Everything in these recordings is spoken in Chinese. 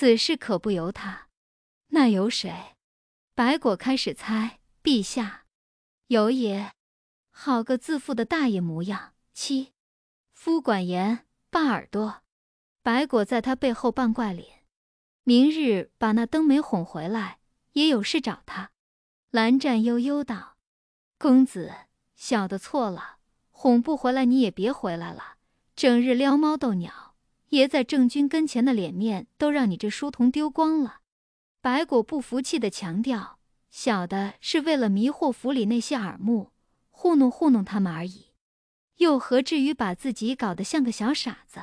此事可不由他，那由谁？白果开始猜。陛下，尤也。”好个自负的大爷模样，七，夫管严，霸耳朵。白果在他背后扮怪脸。明日把那灯眉哄回来，也有事找他。蓝湛悠悠道：“公子，小的错了，哄不回来你也别回来了，整日撩猫逗鸟。”爷在郑军跟前的脸面都让你这书童丢光了，白果不服气的强调：“小的是为了迷惑府里那些耳目，糊弄糊弄他们而已，又何至于把自己搞得像个小傻子？”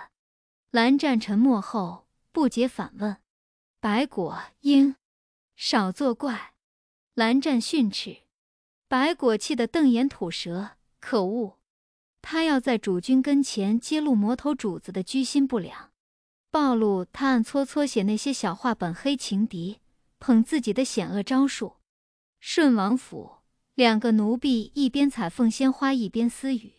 蓝湛沉默后不解反问：“白果，英，少作怪！”蓝湛训斥。白果气得瞪眼吐舌，可恶。他要在主君跟前揭露魔头主子的居心不良，暴露他暗搓搓写那些小话本、黑情敌、捧自己的险恶招数。顺王府两个奴婢一边采凤仙花一边私语：“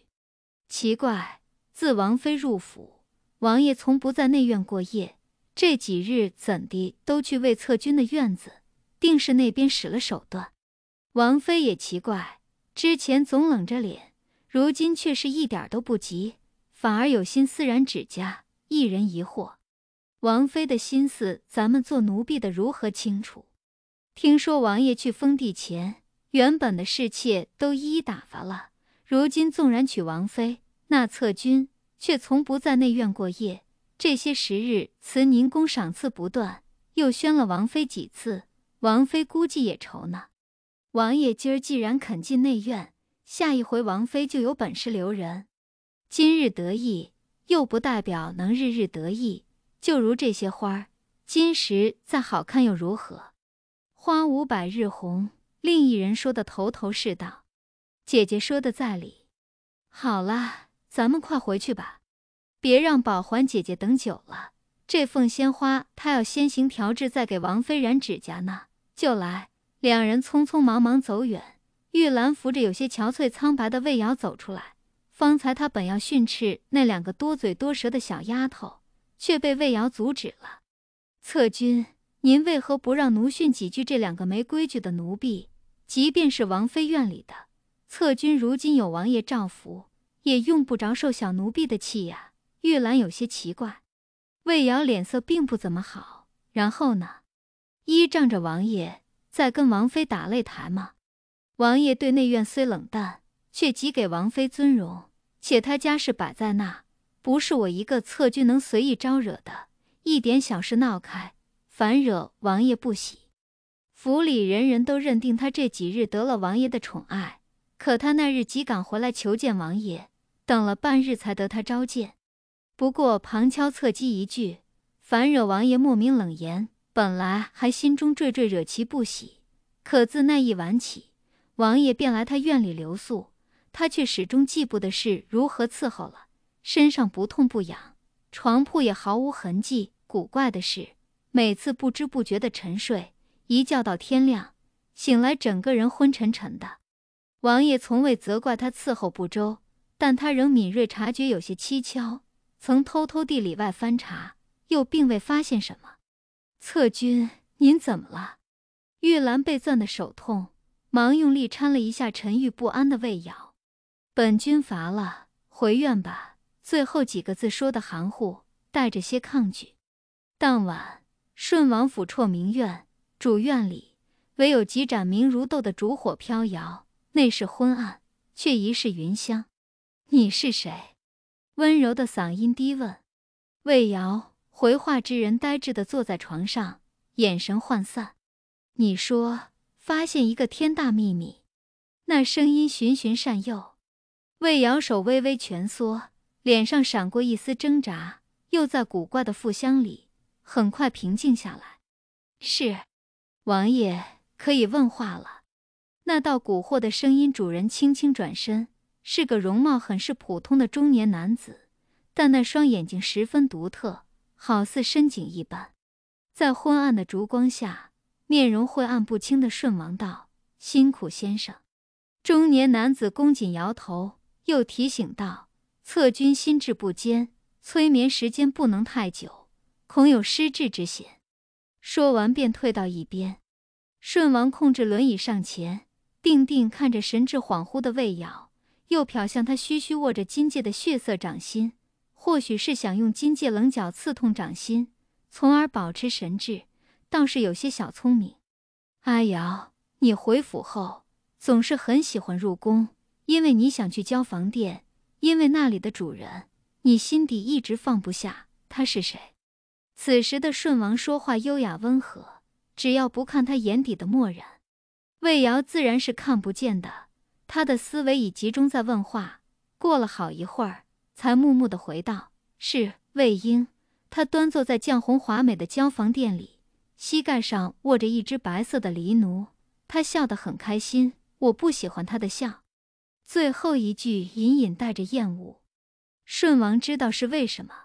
奇怪，自王妃入府，王爷从不在内院过夜，这几日怎地都去魏侧军的院子？定是那边使了手段。”王妃也奇怪，之前总冷着脸。如今却是一点儿都不急，反而有心思染指甲。一人疑惑，王妃的心思，咱们做奴婢的如何清楚？听说王爷去封地前，原本的侍妾都一一打发了。如今纵然娶王妃，那侧军却从不在内院过夜。这些时日，慈宁宫赏赐不断，又宣了王妃几次，王妃估计也愁呢。王爷今儿既然肯进内院。下一回王妃就有本事留人。今日得意又不代表能日日得意。就如这些花儿，今时再好看又如何？花无百日红。另一人说的头头是道。姐姐说的在理。好了，咱们快回去吧，别让宝环姐姐等久了。这凤仙花她要先行调制，再给王妃染指甲呢。就来，两人匆匆忙忙走远。玉兰扶着有些憔悴苍白的魏瑶走出来。方才她本要训斥那两个多嘴多舌的小丫头，却被魏瑶阻止了。策君，您为何不让奴训几句这两个没规矩的奴婢？即便是王妃院里的，策君如今有王爷照拂，也用不着受小奴婢的气呀。玉兰有些奇怪，魏瑶脸色并不怎么好。然后呢？依仗着王爷在跟王妃打擂台吗？王爷对内院虽冷淡，却极给王妃尊荣，且他家世摆在那，不是我一个侧军能随意招惹的。一点小事闹开，反惹王爷不喜。府里人人都认定他这几日得了王爷的宠爱，可他那日急赶回来求见王爷，等了半日才得他召见。不过旁敲侧击一句，反惹王爷莫名冷言。本来还心中惴惴，惹其不喜，可自那一晚起。王爷便来他院里留宿，他却始终记不得是如何伺候了。身上不痛不痒，床铺也毫无痕迹。古怪的是，每次不知不觉的沉睡，一觉到天亮，醒来整个人昏沉沉的。王爷从未责怪他伺候不周，但他仍敏锐察觉有些蹊跷，曾偷偷地里外翻查，又并未发现什么。策君，您怎么了？玉兰被攥的手痛。忙用力搀了一下沉郁不安的魏瑶，本君乏了，回院吧。最后几个字说的含糊，带着些抗拒。当晚，顺王府绰明院主院里，唯有几盏明如豆的烛火飘摇，内室昏暗，却疑是云香。你是谁？温柔的嗓音低问。魏瑶回话之人呆滞的坐在床上，眼神涣散。你说。发现一个天大秘密，那声音循循善诱，魏瑶手微微蜷缩，脸上闪过一丝挣扎，又在古怪的腹腔里很快平静下来。是，王爷可以问话了。那道蛊惑的声音主人轻轻转身，是个容貌很是普通的中年男子，但那双眼睛十分独特，好似深井一般，在昏暗的烛光下。面容晦暗不清的顺王道：“辛苦先生。”中年男子恭谨摇头，又提醒道：“策军心智不坚，催眠时间不能太久，恐有失智之险。”说完便退到一边。顺王控制轮椅上前，定定看着神志恍惚的魏瑶，又瞟向他虚虚握着金戒的血色掌心，或许是想用金戒棱角刺痛掌心，从而保持神智。倒是有些小聪明，阿瑶，你回府后总是很喜欢入宫，因为你想去交房殿，因为那里的主人，你心底一直放不下他是谁。此时的顺王说话优雅温和，只要不看他眼底的漠然，魏瑶自然是看不见的。他的思维已集中在问话，过了好一会儿，才木木的回道：“是魏婴，他端坐在绛红华美的交房殿里。”膝盖上握着一只白色的狸奴，他笑得很开心。我不喜欢他的笑，最后一句隐隐带着厌恶。顺王知道是为什么，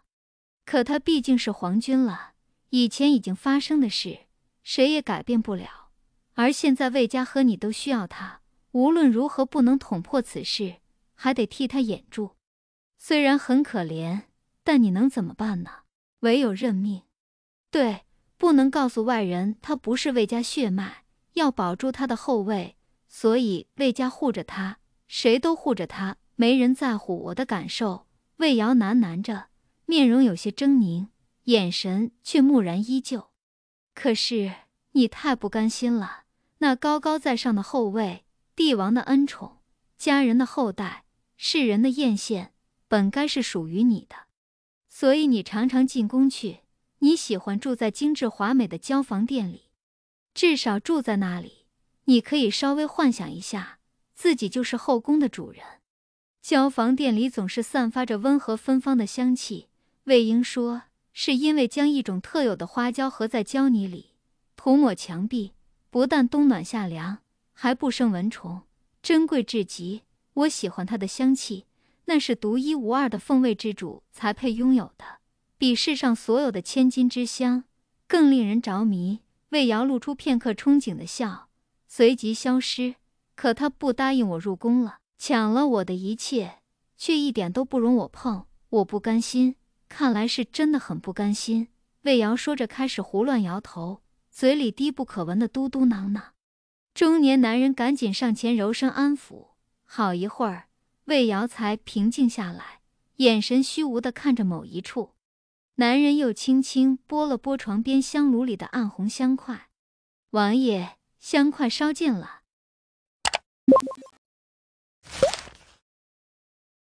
可他毕竟是皇军了。以前已经发生的事，谁也改变不了。而现在，魏家和你都需要他，无论如何不能捅破此事，还得替他掩住。虽然很可怜，但你能怎么办呢？唯有认命。对。不能告诉外人，他不是魏家血脉，要保住他的后位，所以魏家护着他，谁都护着他，没人在乎我的感受。魏瑶喃喃着，面容有些狰狞，眼神却木然依旧。可是你太不甘心了，那高高在上的后位，帝王的恩宠，家人的厚待，世人的艳羡，本该是属于你的，所以你常常进宫去。你喜欢住在精致华美的交房殿里，至少住在那里，你可以稍微幻想一下，自己就是后宫的主人。交房殿里总是散发着温和芬芳的香气，魏婴说，是因为将一种特有的花椒和在胶泥里，涂抹墙壁，不但冬暖夏凉，还不生蚊虫，珍贵至极。我喜欢它的香气，那是独一无二的凤位之主才配拥有的。比世上所有的千金之香更令人着迷。魏瑶露出片刻憧憬的笑，随即消失。可他不答应我入宫了，抢了我的一切，却一点都不容我碰。我不甘心，看来是真的很不甘心。魏瑶说着，开始胡乱摇头，嘴里低不可闻的嘟嘟囔囔。中年男人赶紧上前柔声安抚。好一会儿，魏瑶才平静下来，眼神虚无地看着某一处。男人又轻轻拨了拨床边香炉里的暗红香块，王爷，香块烧尽了。